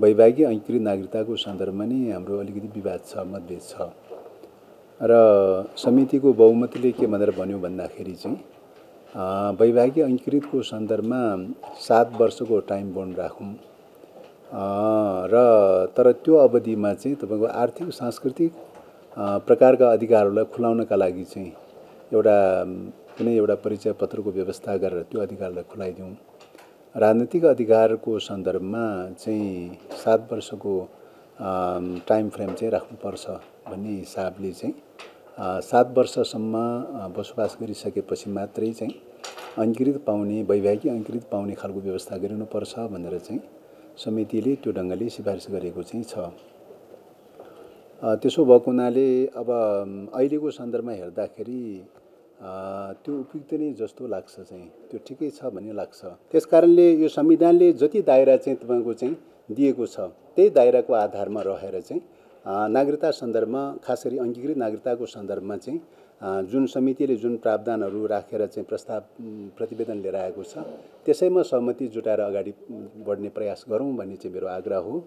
वैवाहिक अङ्कृत नागरिकताको सन्दर्भमा नै हाम्रो अलिकति विवाद छ मतभेद छ र समितिको बहुमतले के भनेर भन्यो भन्दाखेरि चाहिँ वैवाहिक अङ्कृतको सन्दर्भमा सात वर्षको टाइम बोन्ड राखौँ र तर त्यो अवधिमा चाहिँ तपाईँको आर्थिक सांस्कृतिक प्रकारका अधिकारहरूलाई खुलाउनका लागि चाहिँ एउटा कुनै एउटा परिचय पत्रको व्यवस्था गरेर त्यो अधिकारलाई खुलाइदिउँ राजनीतिक अधिकारको सन्दर्भमा चाहिँ सात वर्षको टाइम फ्रेम चाहिँ राख्नुपर्छ भन्ने हिसाबले चाहिँ सात वर्षसम्म बसोबास गरिसकेपछि मात्रै चाहिँ अङ्कृत पाउने वैवाहिक अङ्कृत पाउने खालको व्यवस्था गरिनुपर्छ भनेर चाहिँ समितिले त्यो ढङ्गले सिफारिस गरेको चाहिँ छ त्यसो भएको हुनाले अब अहिलेको सन्दर्भमा हेर्दाखेरि त्यो उपयुक्त नै जस्तो लाग्छ चाहिँ त्यो ठिकै छ भन्ने लाग्छ त्यस कारणले यो संविधानले जति दायरा चाहिँ तपाईँको चाहिँ दिएको छ त्यही दायराको आधारमा रहेर चाहिँ नागरिकता सन्दर्भमा खास गरी अङ्गीकृत नागरिकताको सन्दर्भमा चाहिँ जुन समितिले जुन प्रावधानहरू राखेर चाहिँ प्रस्ताव प्रतिवेदन लिएर आएको छ त्यसैमा सहमति जुटाएर अगाडि बढ्ने प्रयास गरौँ भन्ने चाहिँ मेरो आग्रह हो